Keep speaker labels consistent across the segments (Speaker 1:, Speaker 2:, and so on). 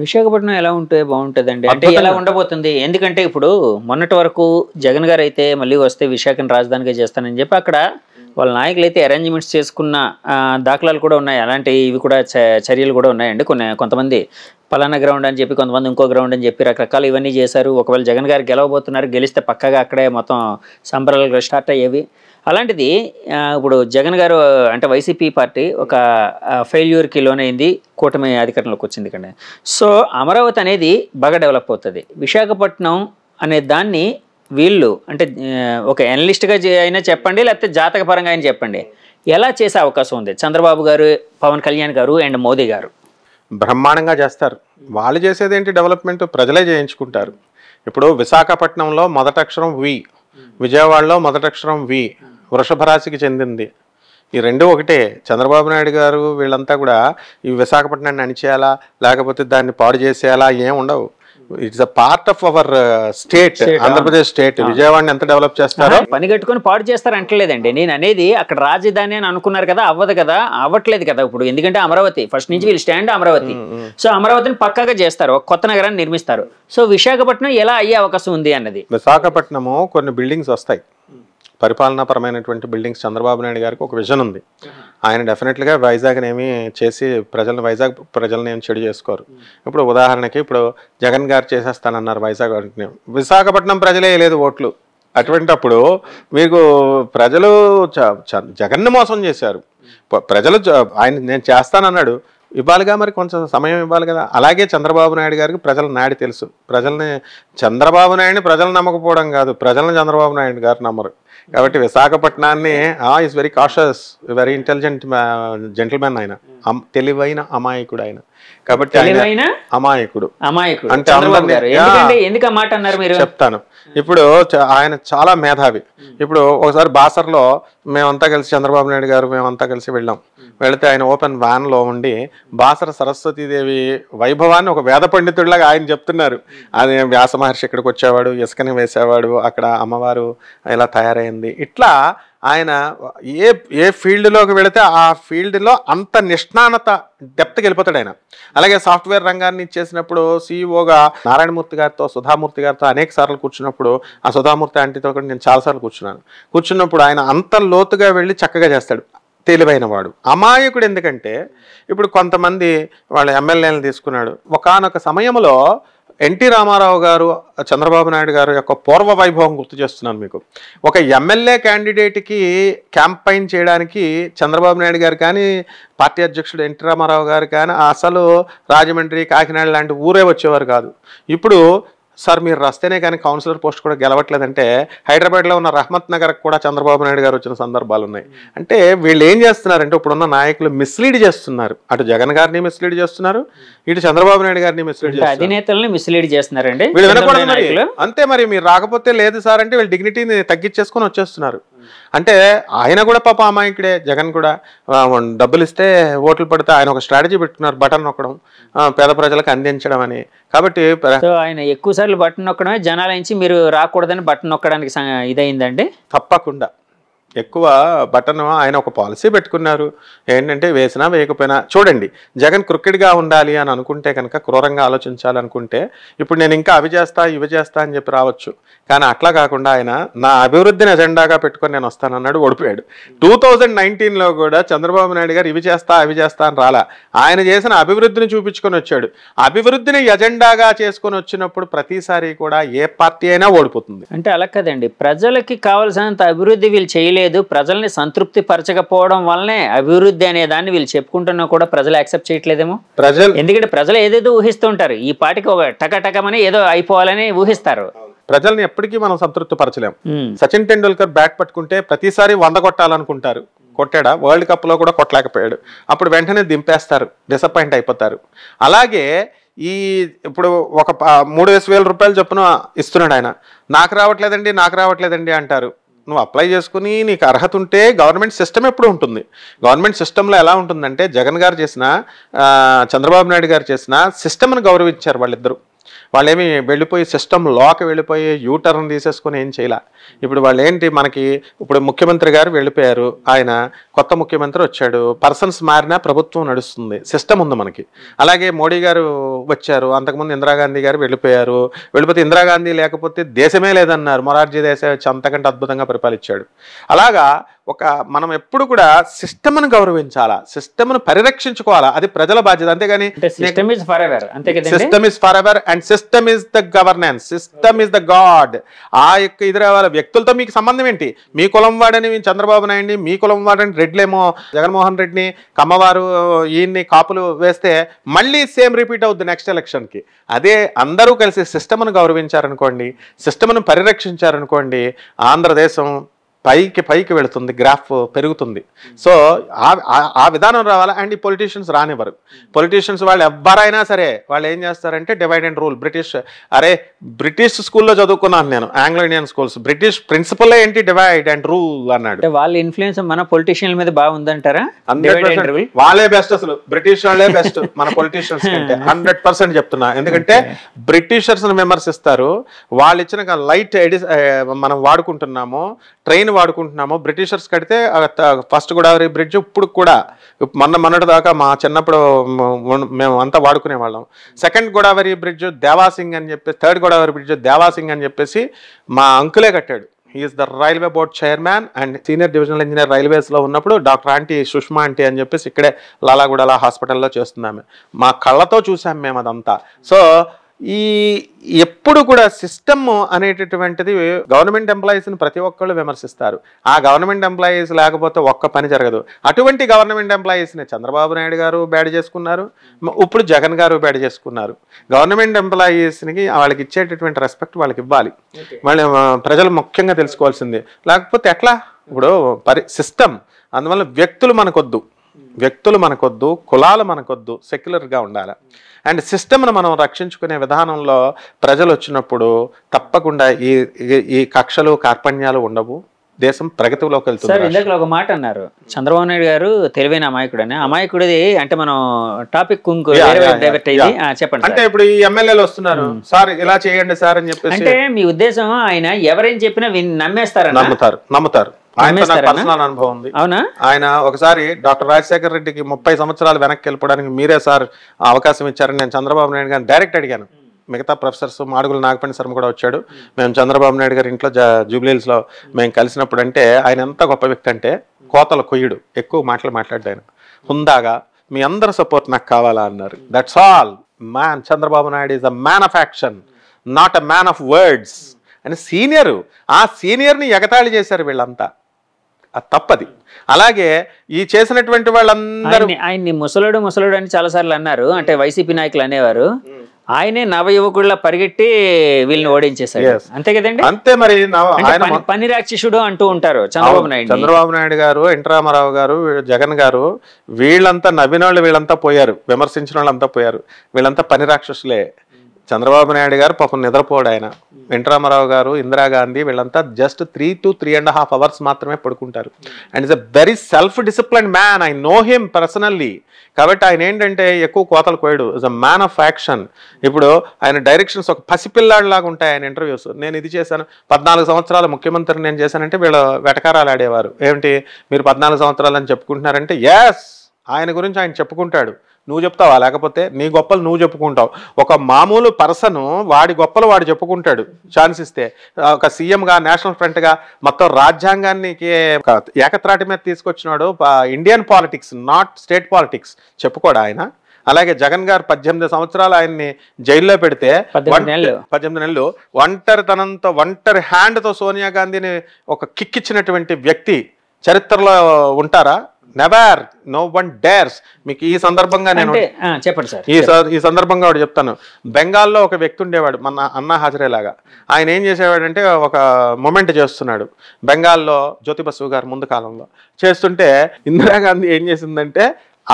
Speaker 1: విశాఖపట్నం ఎలా ఉంటే బాగుంటుందండి అంటే ఎలా ఉండబోతుంది ఎందుకంటే ఇప్పుడు మొన్నటి వరకు జగన్ గారు అయితే మళ్ళీ వస్తే విశాఖను రాజధానిగా చేస్తానని చెప్పి అక్కడ వాళ్ళ నాయకులు అయితే అరేంజ్మెంట్స్ చేసుకున్న దాఖలాలు కూడా ఉన్నాయి అలాంటి ఇవి కూడా చర్యలు కూడా ఉన్నాయండి కొన్ని కొంతమంది పలానా గ్రౌండ్ అని చెప్పి కొంతమంది ఇంకో గ్రౌండ్ అని చెప్పి రకరకాల ఇవన్నీ చేశారు ఒకవేళ జగన్ గారు గెలవబోతున్నారు గెలిస్తే పక్కగా అక్కడే మొత్తం సంబరాలు స్టార్ట్ అయ్యేవి అలాంటిది ఇప్పుడు జగన్ గారు అంటే వైసీపీ పార్టీ ఒక ఫెయిల్యూర్కి లోనైంది కూటమి అధికారంలోకి వచ్చింది కండి సో అమరావతి అనేది బాగా డెవలప్ అవుతుంది విశాఖపట్నం అనే దాన్ని వీళ్ళు అంటే ఒక ఎనలిస్ట్గా అయినా చెప్పండి లేకపోతే జాతకపరంగా అయినా చెప్పండి ఎలా చేసే
Speaker 2: అవకాశం ఉంది చంద్రబాబు గారు పవన్ కళ్యాణ్ గారు అండ్ మోదీ గారు బ్రహ్మాండంగా చేస్తారు వాళ్ళు చేసేది ఏంటి డెవలప్మెంట్ ప్రజలే చేయించుకుంటారు ఇప్పుడు విశాఖపట్నంలో మొదటక్షరం వి విజయవాడలో మొదటక్షరం వి వృషభ రాశికి చెందింది ఈ రెండు ఒకటే చంద్రబాబు నాయుడు గారు వీళ్ళంతా కూడా ఈ విశాఖపట్నాన్ని అణిచేయాలా లేకపోతే దాన్ని పాడు చేసేయాలా ఏం ఉండవు it's a part of our state Andhra Pradesh state విజయవాడని ఎంత డెవలప్ చేస్తారో
Speaker 1: పని కట్టుకుని పాడు చేస్తారు అంటలేదండి నేను అనేది అక్కడ రాజధాని అని అనుకున్నారు కదా అవ్వదు కదా అవ్వట్లేదు కదా ఇప్పుడు ఎందుకంటే అమరావతి ఫస్ట్ నుంచి వీళ్ళు స్టాండ్ అమరావతి సో అమరావతిని పక్కాగా చేస్తారు ఒక కొత్త నగరాన్ని నిర్మిస్తారు సో విశాఖపట్నం ఎలా అయ్యే అవకాశం ఉంది అన్నది
Speaker 2: విశాఖపట్నము కొన్ని బిల్డింగ్స్ వస్తాయి పరిపాలనాపరమైనటువంటి బిల్డింగ్స్ చంద్రబాబు నాయుడు గారికి ఒక విజన్ ఉంది ఆయన డెఫినెట్గా వైజాగ్ని ఏమీ చేసి ప్రజలను వైజాగ్ ప్రజలను ఏమి చెడు చేసుకోరు ఇప్పుడు ఉదాహరణకి ఇప్పుడు జగన్ గారు చేసేస్తానన్నారు వైజాగ్ విశాఖపట్నం ప్రజలే లేదు ఓట్లు అటువంటప్పుడు మీకు ప్రజలు జగన్ను మోసం చేశారు ప్రజలు ఆయన నేను చేస్తానన్నాడు ఇవ్వాలిగా మరి కొంచెం సమయం ఇవ్వాలి కదా అలాగే చంద్రబాబు నాయుడు గారికి ప్రజల నాయుడు తెలుసు ప్రజల్ని చంద్రబాబు నాయుడిని ప్రజలు నమ్మకపోవడం కాదు ప్రజలను చంద్రబాబు నాయుడు గారు నమ్మరు కాబట్టి విశాఖపట్నాన్ని ఆ is very cautious very intelligent gentleman ఆయన hmm. తెలివైన అమాయకుడు ఆయన కాబట్టి ఆయన అమాయకుడు అమాయకుడు అంటే
Speaker 1: ఎందుకు మాట అన్నారు మీరు
Speaker 2: చెప్తాను ఇప్పుడు ఆయన చాలా మేధావి hmm. ఇప్పుడు ఒకసారి బాసర్లో మేమంతా కలిసి చంద్రబాబు నాయుడు గారు మేమంతా కలిసి వెళ్ళాం hmm. వెళితే ఆయన ఓపెన్ వ్యాన్ లో ఉండి బాసర సరస్వతీదేవి వైభవాన్ని ఒక వేద పండితుడిలాగా ఆయన చెప్తున్నారు అది వ్యాస మహర్షి ఇక్కడికి వచ్చేవాడు ఇసుకని వేసేవాడు అక్కడ అమ్మవారు ఇలా తయారై మొదలైంది ఇట్లా ఆయన ఏ ఏ ఫీల్డ్లోకి వెళితే ఆ ఫీల్డ్లో అంత నిష్ణానత డెప్త్కి వెళ్ళిపోతాడు ఆయన అలాగే సాఫ్ట్వేర్ రంగాన్ని చేసినప్పుడు సీఈఓగా e నారాయణమూర్తి గారితో సుధామూర్తి గారితో అనేక సార్లు కూర్చున్నప్పుడు ఆ సుధామూర్తి ఆంటీతో కూడా నేను చాలాసార్లు కూర్చున్నాను కూర్చున్నప్పుడు ఆయన అంత లోతుగా వెళ్ళి చక్కగా చేస్తాడు తెలివైన వాడు అమాయకుడు ఎందుకంటే ఇప్పుడు కొంతమంది వాళ్ళ ఎమ్మెల్యేలను తీసుకున్నాడు ఒకనొక సమయంలో ఎన్టీ రామారావు గారు చంద్రబాబు నాయుడు గారు యొక్క పూర్వ వైభవం గుర్తు చేస్తున్నాను మీకు ఒక ఎమ్మెల్యే క్యాండిడేట్కి క్యాంపైన్ చేయడానికి చంద్రబాబు నాయుడు గారు కానీ పార్టీ అధ్యక్షుడు ఎన్టీ రామారావు గారు కానీ అసలు రాజమండ్రి కాకినాడ లాంటి ఊరే వచ్చేవారు కాదు ఇప్పుడు సార్ మీరు రాస్తేనే కానీ కౌన్సిలర్ పోస్ట్ కూడా గెలవట్లేదంటే హైదరాబాద్లో ఉన్న రహమత్ నగర్కి కూడా చంద్రబాబు నాయుడు గారు వచ్చిన సందర్భాలు ఉన్నాయి అంటే వీళ్ళు ఏం చేస్తున్నారంటే ఇప్పుడున్న నాయకులు మిస్లీడ్ చేస్తున్నారు అటు జగన్ గారిని మిస్లీడ్ చేస్తున్నారు ఇటు చంద్రబాబు నాయుడు గారిని మిస్లీడ్ చేస్తున్నారు మిస్లీడ్ చేస్తున్నారండి వీళ్ళు వినకూడదు అంతే మరి మీరు రాకపోతే లేదు సార్ అంటే వీళ్ళు డిగ్నిటీని తగ్గించేసుకొని వచ్చేస్తున్నారు అంటే ఆయన కూడా పాప అమాయకుడే జగన్ కూడా డబ్బులు ఇస్తే ఓట్లు పడితే ఆయన ఒక స్ట్రాటజీ పెట్టుకున్నారు బటన్ నొక్కడం పేద ప్రజలకు అందించడం అని కాబట్టి
Speaker 1: ఆయన ఎక్కువ సార్లు బటన్ నొక్కడమే జనాల నుంచి మీరు రాకూడదని బటన్ నొక్కడానికి
Speaker 2: ఇదైందండి తప్పకుండా ఎక్కువ బటన్ ఆయన ఒక పాలసీ పెట్టుకున్నారు ఏంటంటే వేసినా వేయకపోయినా చూడండి జగన్ క్రికెట్గా ఉండాలి అని అనుకుంటే కనుక క్రూరంగా ఆలోచించాలనుకుంటే ఇప్పుడు నేను ఇంకా అవి చేస్తా ఇవి చేస్తా అని చెప్పి రావచ్చు కానీ అట్లా కాకుండా ఆయన నా అభివృద్ధిని ఎజెండాగా పెట్టుకొని నేను వస్తానన్నాడు ఓడిపోయాడు టూ థౌజండ్ నైన్టీన్లో కూడా చంద్రబాబు నాయుడు గారు ఇవి చేస్తా అవి చేస్తా అని రాలా ఆయన చేసిన అభివృద్ధిని చూపించుకొని వచ్చాడు అభివృద్ధిని ఎజెండాగా చేసుకొని వచ్చినప్పుడు ప్రతిసారి కూడా ఏ పార్టీ అయినా ఓడిపోతుంది అంటే అలా కదండి
Speaker 1: ప్రజలకి కావాల్సినంత అభివృద్ధి వీళ్ళు చేయలేదు లేదు ప్రజల్ని సంతృప్తి పరచకపోవడం వల్లనే అభివృద్ధి అనే దాన్ని వీళ్ళు చెప్పుకుంటున్నా కూడా ప్రజలు యాక్సెప్ట్ చేయట్లేదేమో ప్రజలు ఎందుకంటే ప్రజలు ఏదేదో ఊహిస్తుంటారు ఈ పాటికి ఒక టకటకమని ఏదో అయిపోవాలని
Speaker 2: ఊహిస్తారు ప్రజల్ని ఎప్పటికీ మనం సంతృప్తి పరచలేం సచిన్ టెండూల్కర్ బ్యాట్ పట్టుకుంటే ప్రతిసారి వంద కొట్టాలనుకుంటారు కొట్టాడా వరల్డ్ కప్లో కూడా కొట్టలేకపోయాడు అప్పుడు వెంటనే దింపేస్తారు డిసప్పాయింట్ అయిపోతారు అలాగే ఈ ఇప్పుడు ఒక మూడు వేల రూపాయలు చొప్పున ఇస్తున్నాడు ఆయన నాకు రావట్లేదండి నాకు రావట్లేదండి అంటారు నువ్వు అప్లై చేసుకుని నీకు అర్హత ఉంటే గవర్నమెంట్ సిస్టమ్ ఎప్పుడు ఉంటుంది గవర్నమెంట్ సిస్టంలో ఎలా ఉంటుందంటే జగన్ గారు చేసిన చంద్రబాబు నాయుడు గారు చేసిన సిస్టమ్ను గౌరవించారు వాళ్ళిద్దరూ వాళ్ళేమి వెళ్ళిపోయి సిస్టమ్ లోకి వెళ్ళిపోయి యూటర్న్ తీసేసుకొని ఏం చేయాల ఇప్పుడు వాళ్ళు ఏంటి మనకి ఇప్పుడు ముఖ్యమంత్రి గారు వెళ్ళిపోయారు ఆయన కొత్త ముఖ్యమంత్రి వచ్చాడు పర్సన్స్ మారినా ప్రభుత్వం నడుస్తుంది సిస్టమ్ ఉంది మనకి అలాగే మోడీ గారు వచ్చారు అంతకుముందు ఇందిరాగాంధీ గారు వెళ్ళిపోయారు వెళ్ళిపోతే ఇందిరాగాంధీ లేకపోతే దేశమే లేదన్నారు మొరార్జీ దేశాయ్ వచ్చి అంతకంటే అద్భుతంగా పరిపాలించాడు అలాగా ఒక మనం ఎప్పుడు కూడా సిస్టమ్ను గౌరవించాలా సిస్టమ్ను పరిరక్షించుకోవాలా అది ప్రజల బాధ్యత అంతేగాని సిస్టమ్ ఇస్ ఫర్ ఎవర్
Speaker 1: అంతే system
Speaker 2: is for ever and system is the governance system is the god ఆ యొక్క ఎదురవాళ్ళ వాళ్ళ వ్యక్తులతో మీకు సంబంధం ఏంటి మీ కులం వాడని చంద్రబాబు నాయుడిని మీ కులం వాడని రెడ్లేమో జగన్మోహన్ రెడ్డిని కమ్మవారు ఈయన్ని కాపులు వేస్తే మళ్ళీ సేమ్ రిపీట్ అవుద్ది నెక్స్ట్ ఎలక్షన్కి అదే అందరూ కలిసి సిస్టమ్ను గౌరవించారనుకోండి సిస్టమ్ను పరిరక్షించారనుకోండి ఆంధ్రదేశం పైకి పైకి వెళుతుంది గ్రాఫ్ పెరుగుతుంది సో ఆ విధానం రావాలి అండ్ ఈ పొలిటీషియన్స్ రానివ్వరు పొలిటీషియన్స్ వాళ్ళు ఎవ్వరైనా సరే వాళ్ళు ఏం చేస్తారంటే డివైడ్ అండ్ రూల్ బ్రిటిష్ అరే బ్రిటిష్ స్కూల్లో చదువుకున్నాను నేను Anglo Indian schools British principal ఏంటి డివైడ్ అండ్ రూల్ అన్నాడు వాళ్ళ ఇన్ఫ్లుయెన్స్ మన పొలిటీషియన్ మీద బాగుందంటారా వాళ్ళే బెస్ట్ అసలు బ్రిటిష్ వాళ్ళే బెస్ట్ మన పొలిటీషియన్స్ హండ్రెడ్ పర్సెంట్ చెప్తున్నా ఎందుకంటే బ్రిటిషర్స్ విమర్శిస్తారు వాళ్ళు ఇచ్చిన లైట్ ఎడి మనం వాడుకుంటున్నాము ట్రైన్ వాడుకుంటున్నామో బ్రిటిషర్స్ కడితే ఫస్ట్ గోదావరి బ్రిడ్జ్ ఇప్పుడు కూడా మొన్న మొన్నటి దాకా మా చిన్నప్పుడు మేము అంతా వాడుకునే వాళ్ళం సెకండ్ గోదావరి బ్రిడ్జ్ దేవాసింగ్ అని చెప్పేసి థర్డ్ గోదావరి బ్రిడ్జ్ దేవాసింగ్ అని చెప్పేసి మా అంకులే కట్టాడు is the railway board chairman and senior divisional engineer రైల్వేస్లో ఉన్నప్పుడు డాక్టర్ ఆంటీ సుష్మా ఆంటీ అని చెప్పేసి ఇక్కడే లాలాగూడలా హాస్పిటల్లో చేస్తున్నాము మా కళ్ళతో చూసాం మేము అదంతా సో ఈ ఎప్పుడు కూడా సిస్టమ్ అనేటటువంటిది గవర్నమెంట్ ఎంప్లాయీస్ని ప్రతి ఒక్కళ్ళు విమర్శిస్తారు ఆ గవర్నమెంట్ ఎంప్లాయీస్ లేకపోతే ఒక్క పని జరగదు అటువంటి గవర్నమెంట్ ఎంప్లాయీస్ని చంద్రబాబు నాయుడు గారు బ్యాడ్ చేసుకున్నారు ఇప్పుడు జగన్ గారు బ్యాడ్ చేసుకున్నారు గవర్నమెంట్ ఎంప్లాయీస్కి వాళ్ళకి ఇచ్చేటటువంటి రెస్పెక్ట్ వాళ్ళకి ఇవ్వాలి వాళ్ళు ప్రజలు ముఖ్యంగా తెలుసుకోవాల్సింది లేకపోతే ఎట్లా ఇప్పుడు పరి సిస్టమ్ అందువల్ల వ్యక్తులు మనకొద్దు వ్యక్తులు మనకొద్దు కులాలు మనకొద్దు సెక్యులర్గా ఉండాలి అండ్ సిస్టమ్ను మనం రక్షించుకునే విధానంలో ప్రజలు వచ్చినప్పుడు తప్పకుండా ఈ ఈ కక్షలు కార్పణ్యాలు ఉండవు దేశం ప్రగతిలోకి వెళ్తుంది సార్ ఇందాక
Speaker 1: ఒక మాట అన్నారు
Speaker 2: చంద్రబాబు నాయుడు గారు
Speaker 1: తెలివైన అమాయకుడు అని అమాయకుడిది అంటే మనం టాపిక్ చెప్పండి అంటే
Speaker 2: ఇప్పుడు ఈ ఎమ్మెల్యేలు వస్తున్నారు సార్ ఇలా చేయండి సార్ అని చెప్పి అంటే మీ ఉద్దేశం ఆయన ఎవరేం చెప్పినా నమ్మేస్తారు నమ్ముతారు నమ్ముతారు అనుభవం ఉంది అవునా ఆయన ఒకసారి డాక్టర్ రాజశేఖర రెడ్డికి ముప్పై సంవత్సరాలు వెనక్కి వెళ్ళిపోవడానికి మీరే సార్ అవకాశం ఇచ్చారని నేను చంద్రబాబు నాయుడు గారిని డైరెక్ట్ అడిగాను మిగతా ప్రొఫెసర్స్ మాడుగుల నాగపండి శర్మ కూడా వచ్చాడు మేము చంద్రబాబు నాయుడు గారి ఇంట్లో లో మేము కలిసినప్పుడు అంటే ఆయన ఎంత గొప్ప వ్యక్తి అంటే కోతల కొయ్యుడు ఎక్కువ మాటలు మాట్లాడాడు ఆయన హుందాగా మీ అందరి సపోర్ట్ నాకు కావాలా అన్నారు that's all man Chandrababu Naidu is a man of action not a man of words అని సీనియర్ ఆ సీనియర్ని ఎగతాళి చేశారు వీళ్ళంతా తప్పది అలాగే ఈ చేసినటువంటి
Speaker 1: వాళ్ళందరూ ఆయన్ని ముసలుడు ముసలుడు అని చాలా సార్లు అన్నారు అంటే వైసీపీ నాయకులు అనేవారు ఆయనే నవ యువకుడిలా పరిగెట్టి వీళ్ళని ఓడించేశారు అంతే కదండి అంతే మరి
Speaker 2: పని రాక్షసుడు అంటూ ఉంటారు చంద్రబాబు నాయుడు చంద్రబాబు నాయుడు గారు ఎన్ రామారావు గారు జగన్ గారు వీళ్ళంతా నవ్వినోళ్ళు వీళ్ళంతా పోయారు విమర్శించిన వాళ్ళంతా పోయారు వీళ్ళంతా పని రాక్షసులే చంద్రబాబు నాయుడు గారు పాపం నిద్రపోడు ఆయన వెంకటరామారావు గారు ఇందిరాగాంధీ వీళ్ళంతా just three to three and half hours మాత్రమే పడుకుంటారు and is a very self discipline man I know him personally కాబట్టి ఆయన ఏంటంటే ఎక్కువ కోతలు కోయడు is a man of action ఇప్పుడు ఆయన డైరెక్షన్స్ ఒక పసిపిల్లాడిలాగా ఉంటాయి ఆయన ఇంటర్వ్యూస్ నేను ఇది చేశాను పద్నాలుగు సంవత్సరాల ముఖ్యమంత్రిని నేను చేశానంటే వీళ్ళు వెటకారాలు ఆడేవారు ఏమిటి మీరు పద్నాలుగు సంవత్సరాలు అని చెప్పుకుంటున్నారంటే ఎస్ ఆయన గురించి ఆయన చెప్పుకుంటాడు నువ్వు చెప్తావా లేకపోతే నీ గొప్పలు నువ్వు చెప్పుకుంటావు ఒక మామూలు పర్సను వాడి గొప్పలు వాడు చెప్పుకుంటాడు ఛాన్స్ ఇస్తే ఒక సీఎంగా నేషనల్ ఫ్రంట్గా మొత్తం రాజ్యాంగానికి ఏకత్రాటి మీద తీసుకొచ్చినాడు Indian politics not state politics చెప్పుకోడు ఆయన అలాగే జగన్ గారు పద్దెనిమిది సంవత్సరాలు ఆయన్ని జైల్లో పెడితే పద్దెనిమిది నెలలు తనంతో ఒంటరి హ్యాండ్తో సోనియా గాంధీని ఒక కిక్ ఇచ్చినటువంటి వ్యక్తి చరిత్రలో ఉంటారా నెవర్ నో వన్ డేర్స్ మీకు ఈ సందర్భంగా నేను చెప్పండి సార్ ఈ ఈ సందర్భంగా వాడు చెప్తాను బెంగాల్లో ఒక వ్యక్తి ఉండేవాడు మన అన్నా హాజరే లాగా ఆయన ఏం చేసేవాడంటే ఒక మొమెంట్ చేస్తున్నాడు బెంగాల్లో జ్యోతిబసు గారు ముందు కాలంలో చేస్తుంటే ఇందిరాగాంధీ ఏం చేసిందంటే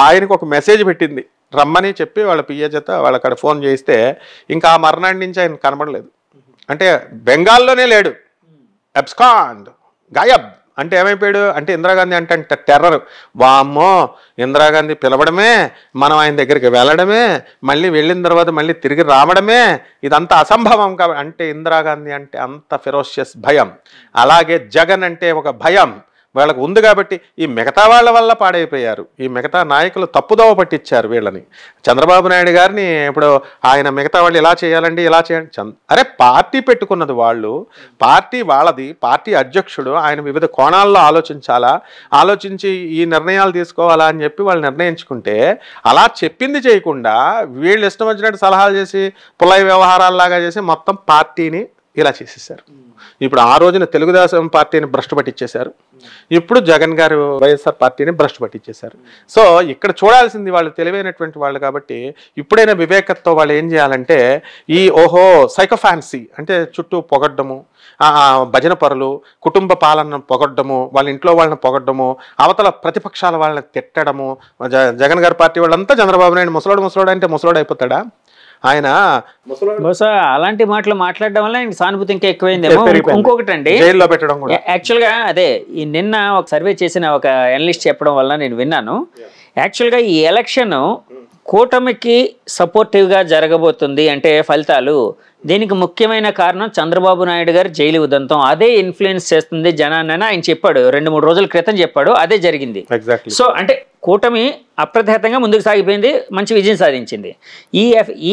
Speaker 2: ఆయనకు ఒక మెసేజ్ పెట్టింది రమ్మని చెప్పి వాళ్ళ పిఏ చేత వాళ్ళ ఫోన్ చేస్తే ఇంకా ఆ మర్నాటి నుంచి ఆయన కనబడలేదు అంటే బెంగాల్లోనే లేడు అబ్స్కాండ్ గాయబ్ అంటే ఏమైపోయాడు అంటే ఇందిరాగాంధీ అంటే అంటే టెర్రర్ వామ్మో ఇందిరాగాంధీ పిలవడమే మనం ఆయన దగ్గరికి వెళ్ళడమే మళ్ళీ వెళ్ళిన తర్వాత మళ్ళీ తిరిగి రావడమే ఇదంతా అసంభవం కాబట్టి అంటే ఇందిరాగాంధీ అంటే అంత ఫెరోషియస్ భయం అలాగే జగన్ అంటే ఒక భయం వాళ్ళకు ఉంది కాబట్టి ఈ మిగతా వాళ్ళ వల్ల పాడైపోయారు ఈ మిగతా నాయకులు తప్పుదోవ పట్టించారు వీళ్ళని చంద్రబాబు నాయుడు గారిని ఇప్పుడు ఆయన మిగతా వాళ్ళు ఇలా చేయాలండి ఇలా చేయండి అరే పార్టీ పెట్టుకున్నది వాళ్ళు పార్టీ వాళ్ళది పార్టీ అధ్యక్షుడు ఆయన వివిధ కోణాల్లో ఆలోచించాలా ఆలోచించి ఈ నిర్ణయాలు తీసుకోవాలా అని చెప్పి వాళ్ళు నిర్ణయించుకుంటే అలా చెప్పింది చేయకుండా వీళ్ళు ఇష్టం వచ్చినట్టు సలహాలు చేసి వ్యవహారాలు లాగా చేసి మొత్తం పార్టీని ఇలా చేసేసారు ఇప్పుడు ఆ రోజున తెలుగుదేశం పార్టీని భ్రష్టు పట్టించేశారు ఇప్పుడు జగన్ గారు వైఎస్ఆర్ పార్టీని భ్రష్టు పట్టించేశారు సో ఇక్కడ చూడాల్సింది వాళ్ళు తెలివైనటువంటి వాళ్ళు కాబట్టి ఇప్పుడైనా వివేకత్తో వాళ్ళు ఏం చేయాలంటే ఈ ఓహో సైకోఫాన్సీ అంటే చుట్టూ పొగడ్డము భజన పరులు కుటుంబ పాలన పొగడ్డము వాళ్ళ ఇంట్లో వాళ్ళని పొగడ్డము అవతల ప్రతిపక్షాల వాళ్ళని తిట్టడము జగన్ గారి పార్టీ వాళ్ళంతా చంద్రబాబు నాయుడు ముసలోడు ముసలోడు అంటే ముసలోడు అయిపోతాడా ఆయన బహుశా అలాంటి మాటలు మాట్లాడడం వల్ల సానుభూతి ఇంకా ఎక్కువైంది ఇంకొకటి అండి యాక్చువల్ గా
Speaker 1: యాక్చువల్గా అదే ఈ నిన్న ఒక సర్వే చేసిన ఒక అనలిస్ట్ చెప్పడం వల్ల నేను విన్నాను యాక్చువల్గా ఈ ఎలక్షన్ కూటమికి సపోర్టివ్గా జరగబోతుంది అంటే ఫలితాలు దీనికి ముఖ్యమైన కారణం చంద్రబాబు నాయుడు గారు జైలు ఉదంతం అదే ఇన్ఫ్లుయెన్స్ చేస్తుంది జనాన్ని ఆయన చెప్పాడు రెండు మూడు రోజుల క్రితం చెప్పాడు అదే జరిగింది సో అంటే కూటమి అప్రతిహతంగా ముందుకు సాగిపోయింది మంచి విజయం సాధించింది ఈ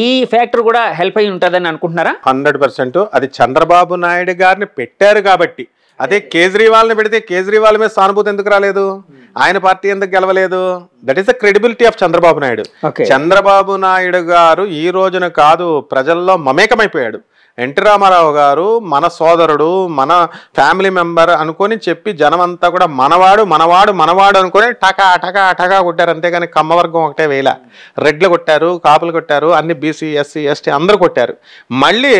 Speaker 1: ఈ ఫ్యాక్టర్ కూడా
Speaker 2: హెల్ప్ అయి ఉంటుందని అనుకుంటున్నారా హండ్రెడ్ అది చంద్రబాబు నాయుడు గారిని పెట్టారు కాబట్టి అదే కేజ్రీవాల్ని పెడితే కేజ్రీవాల్ మీద సానుభూతి ఎందుకు రాలేదు ఆయన పార్టీ ఎందుకు గెలవలేదు that is the credibility of Chandrababu Naidu Chandrababu Naidu గారు ఈ రోజున కాదు ప్రజల్లో మమేకమైపోయాడు ఎన్టీ రామారావు గారు మన సోదరుడు మన ఫ్యామిలీ మెంబర్ అనుకొని చెప్పి జనం అంతా కూడా మనవాడు మనవాడు మనవాడు అనుకొని టకా టకా టకా కొట్టారు అంతేగాని కమ్మవర్గం ఒకటే వేల రెడ్లు కొట్టారు కాపులు కొట్టారు అన్ని బీసీ ఎస్సీ ఎస్టీ అందరు కొట్టారు మళ్ళీ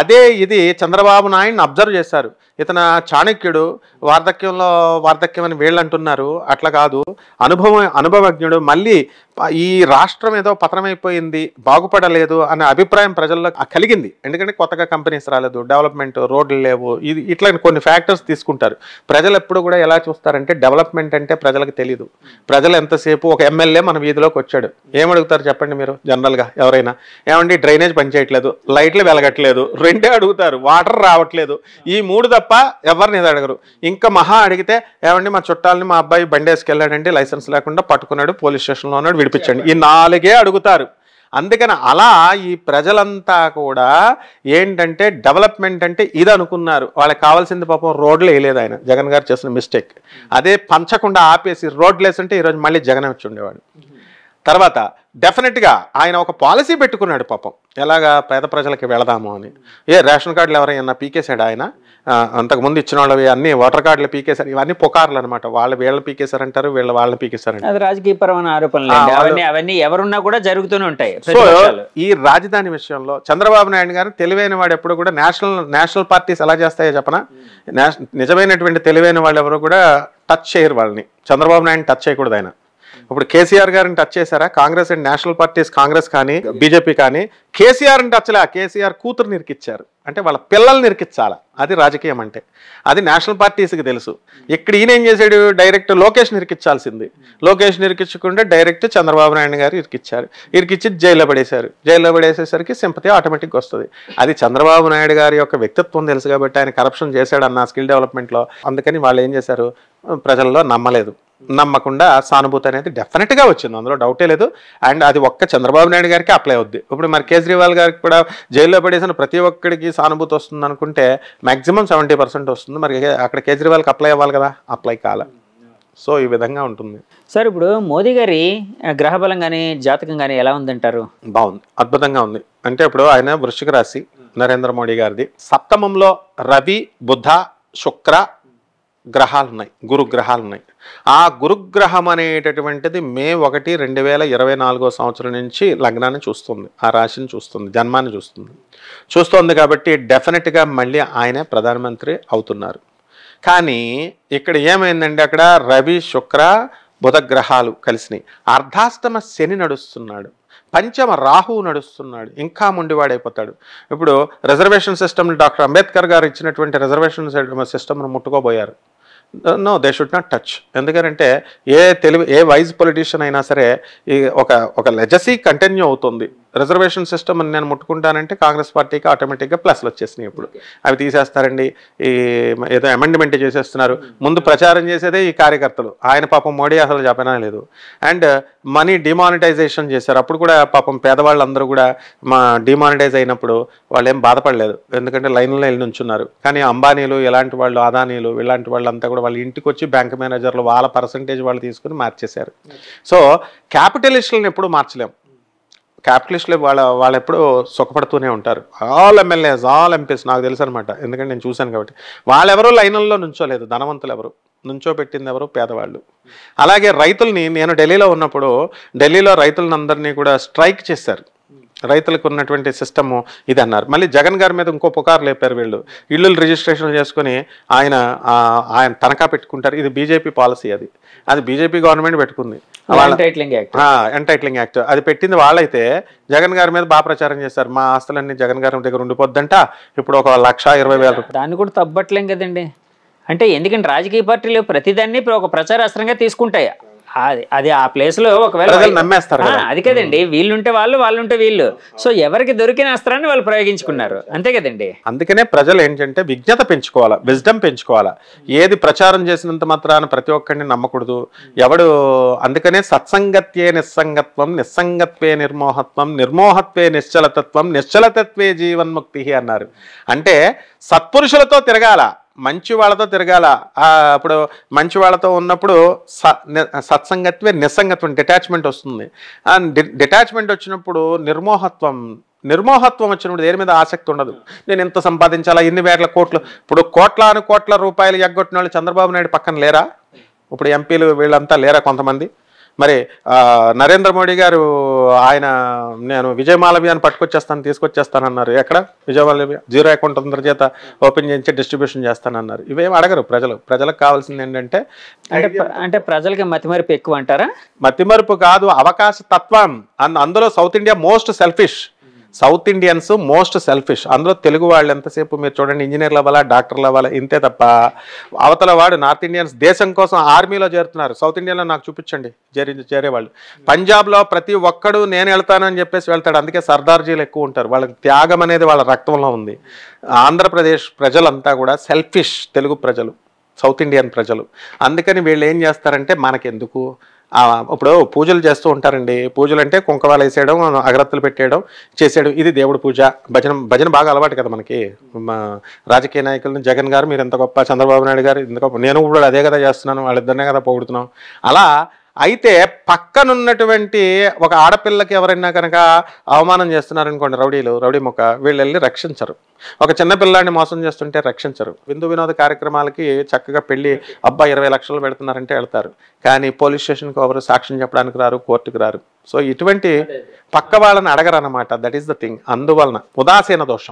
Speaker 2: అదే ఇది చంద్రబాబు నాయుడిని అబ్జర్వ్ చేశారు ఇతను చాణక్యుడు వార్ధక్యంలో వార్ధక్యం అని వీళ్ళు అంటున్నారు అట్లా కాదు అనుభవం అనుభవజ్ఞుడు మళ్ళీ ఈ రాష్ట్రం ఏదో పతనమైపోయింది బాగుపడలేదు అనే అభిప్రాయం ప్రజల్లో కలిగింది ఎందుకంటే కొత్తగా కంపెనీస్ రాలేదు డెవలప్మెంట్ రోడ్లు లేవు ఇది ఇట్లా కొన్ని ఫ్యాక్టర్స్ తీసుకుంటారు ప్రజలు ఎప్పుడు కూడా ఎలా చూస్తారంటే డెవలప్మెంట్ అంటే ప్రజలకు తెలియదు ప్రజలు ఎంతసేపు ఒక ఎమ్మెల్యే మన వీధిలోకి వచ్చాడు ఏమడుగుతారు చెప్పండి మీరు జనరల్గా ఎవరైనా ఏమండి డ్రైనేజ్ పనిచేయట్లేదు లైట్లు వెలగట్లేదు రెండే అడుగుతారు వాటర్ రావట్లేదు ఈ మూడు తప్ప ఎవరిని అడగరు ఇంకా మహా అడిగితే ఏమండి మా చుట్టాలని మా అబ్బాయి బండి వేసుకెళ్ళాడండి లైసెన్స్ లేకుండా పట్టుకున్నాడు పోలీస్ స్టేషన్లో ఉన్నాడు విడిపించండి ఈ నాలుగే అడుగుతారు అందుకని అలా ఈ ప్రజలంతా కూడా ఏంటంటే డెవలప్మెంట్ అంటే ఇది అనుకున్నారు వాళ్ళకి కావాల్సింది పాపం రోడ్లు వేయలేదు ఆయన జగన్ గారు చేసిన మిస్టేక్ అదే పంచకుండా ఆపేసి రోడ్లు అంటే ఈరోజు మళ్ళీ జగన్ వచ్చి ఉండేవాడు తర్వాత డెఫినెట్గా ఆయన ఒక పాలసీ పెట్టుకున్నాడు పాపం ఎలాగా పేద ప్రజలకి వెళదాము అని ఏ రేషన్ కార్డులు ఎవరైనా పీకేశాడు ఆయన అంతకుముందు ఇచ్చిన వాళ్ళవి అన్ని ఓటర్ కార్డులు పీకేశారు ఇవన్నీ పుకార్లు అనమాట వాళ్ళు వీళ్ళు పీకేశారంటారు వీళ్ళు వాళ్ళని పీకేశారంటారు రాజకీయ రాజకీయపరమైన ఆరోపణలు అవన్నీ
Speaker 1: అవన్నీ ఎవరున్నా కూడా జరుగుతూనే ఉంటాయి
Speaker 2: ఈ రాజధాని విషయంలో చంద్రబాబు నాయుడు గారు తెలివైన వాడు ఎప్పుడు కూడా నేషనల్ నేషనల్ పార్టీస్ ఎలా చేస్తాయో చెప్పనా నిజమైనటువంటి తెలివైన వాళ్ళు ఎవరు కూడా టచ్ చేయరు వాళ్ళని చంద్రబాబు నాయుడు టచ్ చేయకూడదు ఆయన ఇప్పుడు కేసీఆర్ గారిని టచ్ చేశారా Congress and national parties Congress కానీ బీజేపీ కానీ కేసీఆర్ కేసీఆర్ని టచ్లే కేసీఆర్ కూతురు నిరికిచ్చారు అంటే వాళ్ళ పిల్లల్ని నిరికిచ్చాలా అది రాజకీయం అంటే అది నేషనల్ పార్టీస్కి తెలుసు ఇక్కడ ఈయన ఏం చేశాడు డైరెక్ట్ లోకేష్ నిరికిచ్చాల్సింది లోకేష్ నిరికించుకుంటే డైరెక్ట్ చంద్రబాబు నాయుడు గారు ఇరికిచ్చారు ఇరికిచ్చి జైల్లో పడేశారు జైల్లో పడేసేసరికి సింపతి ఆటోమేటిక్గా వస్తుంది అది చంద్రబాబు నాయుడు గారి యొక్క వ్యక్తిత్వం తెలుసు కాబట్టి ఆయన కరప్షన్ చేశాడు అన్న స్కిల్ డెవలప్మెంట్లో అందుకని వాళ్ళు ఏం చేశారు ప్రజల్లో నమ్మలేదు నమ్మకుండా సానుభూతి అనేది డెఫినెట్గా వచ్చింది అందులో డౌటే లేదు అండ్ అది ఒక్క చంద్రబాబు నాయుడు గారికి అప్లై అవుద్ది ఇప్పుడు మరి కేజ్రీవాల్ గారికి కూడా జైల్లో పడేసిన ప్రతి ఒక్కడికి సానుభూతి వస్తుంది అనుకుంటే మ్యాక్సిమం సెవెంటీ పర్సెంట్ వస్తుంది మరి అక్కడ కేజ్రీవాల్కి అప్లై అవ్వాలి కదా అప్లై కాల సో ఈ విధంగా ఉంటుంది
Speaker 1: సార్ ఇప్పుడు మోదీ
Speaker 2: గారి గ్రహబలం కానీ జాతకం కానీ ఎలా ఉందంటారు బాగుంది అద్భుతంగా ఉంది అంటే ఇప్పుడు ఆయన వృషిక రాశి నరేంద్ర మోడీ గారిది సప్తమంలో రవి బుధ శుక్ర గ్రహాలు ఉన్నాయి గురుగ్రహాలు ఉన్నాయి ఆ గురుగ్రహం అనేటటువంటిది మే ఒకటి రెండు వేల ఇరవై నాలుగో సంవత్సరం నుంచి లగ్నాన్ని చూస్తుంది ఆ రాశిని చూస్తుంది జన్మాన్ని చూస్తుంది చూస్తుంది కాబట్టి డెఫినెట్గా మళ్ళీ ఆయనే ప్రధానమంత్రి అవుతున్నారు కానీ ఇక్కడ ఏమైందండి అక్కడ రవి శుక్ర బుధగ్రహాలు కలిసినాయి అర్ధాష్టమ శని నడుస్తున్నాడు పంచమ రాహువు నడుస్తున్నాడు ఇంకా మొండివాడైపోతాడు ఇప్పుడు రిజర్వేషన్ సిస్టమ్ డాక్టర్ అంబేద్కర్ గారు ఇచ్చినటువంటి రిజర్వేషన్ సిస్టమ్ను ముట్టుకోబోయారు no they should not touch ఎందుకంటే ఏ తెలివి ఏ వైజ్ పొలిటీషియన్ అయినా సరే ఒక ఒక లెజసీ కంటిన్యూ అవుతుంది రిజర్వేషన్ సిస్టమ్ అని నేను ముట్టుకుంటానంటే కాంగ్రెస్ పార్టీకి ఆటోమేటిక్గా ప్లస్లు వచ్చేసినాయి ఇప్పుడు అవి తీసేస్తారండి ఈ ఏదో అమెండ్మెంట్ చేసేస్తున్నారు ముందు ప్రచారం చేసేదే ఈ కార్యకర్తలు ఆయన పాపం మోడీ అసలు చెప్పనే లేదు అండ్ మనీ డిమానిటైజేషన్ చేశారు అప్పుడు కూడా పాపం పేదవాళ్ళందరూ కూడా మా డిమానిటైజ్ అయినప్పుడు వాళ్ళు ఏం బాధపడలేదు ఎందుకంటే లైన్లో వెళ్ళి నుంచున్నారు కానీ అంబానీలు ఇలాంటి వాళ్ళు అదానీలు ఇలాంటి వాళ్ళంతా కూడా వాళ్ళ ఇంటికి వచ్చి బ్యాంక్ మేనేజర్లు వాళ్ళ పర్సంటేజ్ వాళ్ళు తీసుకుని మార్చేశారు సో క్యాపిటలిస్టులను ఎప్పుడు మార్చలేము క్యాపిటలిస్టులు వాళ్ళ వాళ్ళు ఎప్పుడూ సుఖపడుతూనే ఉంటారు ఆల్ ఎమ్మెల్యేస్ ఆల్ ఎంపీస్ నాకు తెలుసు అనమాట ఎందుకంటే నేను చూశాను కాబట్టి వాళ్ళెవరూ లైన్లలో నుంచోలేదు ధనవంతులు ఎవరు నుంచో పెట్టింది ఎవరు పేదవాళ్ళు అలాగే రైతుల్ని నేను ఢిల్లీలో ఉన్నప్పుడు ఢిల్లీలో రైతులందరినీ కూడా స్ట్రైక్ చేశారు రైతులకు ఉన్నటువంటి సిస్టమ్ ఇది అన్నారు మళ్ళీ జగన్ గారి మీద ఇంకో పుకారు లేపారు వీళ్ళు ఇళ్ళు రిజిస్ట్రేషన్ చేసుకుని ఆయన ఆయన తనఖా పెట్టుకుంటారు ఇది బీజేపీ పాలసీ అది అది బీజేపీ గవర్నమెంట్ పెట్టుకుంది ఎంటైట్లింగ్ యాక్ట్ అది పెట్టింది వాళ్ళైతే జగన్ గారి మీద బాగా ప్రచారం చేశారు మా ఆస్తులన్నీ జగన్ గారి దగ్గర ఉండిపోద్దంట ఇప్పుడు ఒక లక్ష ఇరవై వేల దాన్ని కూడా తప్పట్లేం కదండి
Speaker 1: అంటే ఎందుకంటే రాజకీయ పార్టీలు ప్రతిదాన్ని ఒక ప్రచారాస్త్రంగా తీసుకుంటాయి అది అది ఆ ప్లేస్లో ఒకవేళ నమ్మేస్తారు అది కదండి వీళ్ళుంటే వాళ్ళు వాళ్ళుంటే వీళ్ళు సో ఎవరికి దొరికిన అస్త్రాన్ని
Speaker 2: వాళ్ళు ప్రయోగించుకున్నారు అంతే కదండి అందుకనే ప్రజలు ఏంటంటే విజ్ఞత పెంచుకోవాలా విజ్డమ్ పెంచుకోవాలా ఏది ప్రచారం చేసినంత మాత్రాన ప్రతి ఒక్కరిని నమ్మకూడదు ఎవడు అందుకనే సత్సంగత్యే నిస్సంగత్వం నిస్సంగత్వే నిర్మోహత్వం నిర్మోహత్వే నిశ్చలతత్వం నిశ్చలతత్వే జీవన్ముక్తి అన్నారు అంటే సత్పురుషులతో తిరగాల మంచి వాళ్ళతో తిరగాల అప్పుడు మంచి వాళ్ళతో ఉన్నప్పుడు స సత్సంగత్వే నిస్సంగత్వం డిటాచ్మెంట్ వస్తుంది డిటాచ్మెంట్ వచ్చినప్పుడు నిర్మోహత్వం నిర్మోహత్వం వచ్చినప్పుడు దేని మీద ఆసక్తి ఉండదు నేను ఎంత సంపాదించాలా ఎన్ని వేల కోట్లు ఇప్పుడు కోట్ల కోట్ల రూపాయలు ఎగ్గొట్టిన వాళ్ళు చంద్రబాబు నాయుడు పక్కన లేరా ఇప్పుడు ఎంపీలు వీళ్ళంతా లేరా కొంతమంది మరి నరేంద్ర మోడీ గారు ఆయన నేను విజయమాలవి మాలవ్యాన్ని పట్టుకొచ్చేస్తాను తీసుకొచ్చేస్తానన్నారు ఎక్కడ విజయమాలవి జీరో అకౌంట్ అందరి చేత ఓపెన్ చేయించి డిస్ట్రిబ్యూషన్ చేస్తానన్నారు ఇవేం అడగరు ప్రజలు ప్రజలకు కావాల్సింది ఏంటంటే అంటే ప్రజలకి మతిమరుపు ఎక్కువ అంటారా మతిమరుపు కాదు అవకాశ తత్వం అందులో South India most selfish South Indians most selfish అందులో తెలుగు వాళ్ళు ఎంతసేపు మీరు చూడండి ఇంజనీర్లు అవ్వాలా డాక్టర్లు అవ్వాలా ఇంతే తప్ప అవతల వాడు నార్త్ ఇండియన్స్ దేశం కోసం ఆర్మీలో చేరుతున్నారు సౌత్ ఇండియాలో నాకు చూపించండి చేరి చేరేవాళ్ళు పంజాబ్లో ప్రతి ఒక్కడు నేను వెళ్తానని చెప్పేసి వెళ్తాడు అందుకే సర్దార్జీలు ఎక్కువ ఉంటారు వాళ్ళకి త్యాగం అనేది వాళ్ళ రక్తంలో ఉంది ఆంధ్రప్రదేశ్ ప్రజలంతా కూడా సెల్ఫిష్ తెలుగు ప్రజలు సౌత్ ఇండియన్ ప్రజలు అందుకని వీళ్ళు ఏం చేస్తారంటే మనకెందుకు ఇప్పుడు పూజలు చేస్తూ ఉంటారండి పూజలు అంటే కుంకవాలు వేసేయడం అగరత్తులు పెట్టేయడం చేసేయడం ఇది దేవుడు పూజ భజన భజన బాగా అలవాటు కదా మనకి రాజకీయ నాయకులను జగన్ గారు మీరు ఎంత గొప్ప చంద్రబాబు నాయుడు గారు ఎంత గొప్ప నేను కూడా అదే కదా చేస్తున్నాను వాళ్ళిద్దరినే కదా పోగొడుతున్నాం అలా అయితే పక్కనున్నటువంటి ఒక ఆడపిల్లకి ఎవరైనా కనుక అవమానం చేస్తున్నారనుకోండి రౌడీలు రౌడీ ముఖ వీళ్ళు వెళ్ళి రక్షించరు ఒక చిన్న పిల్లాన్ని మోసం చేస్తుంటే రక్షించరు విందు వినోద కార్యక్రమాలకి చక్కగా పెళ్ళి అబ్బాయి ఇరవై లక్షలు పెడుతున్నారంటే వెళ్తారు కానీ పోలీస్ స్టేషన్కి ఎవరు సాక్ష్యం చెప్పడానికి రారు కోర్టుకు రారు సో ఇటువంటి పక్క వాళ్ళని అడగరన్నమాట దట్ ఈస్ ద థింగ్ అందువలన ఉదాసీన దోషం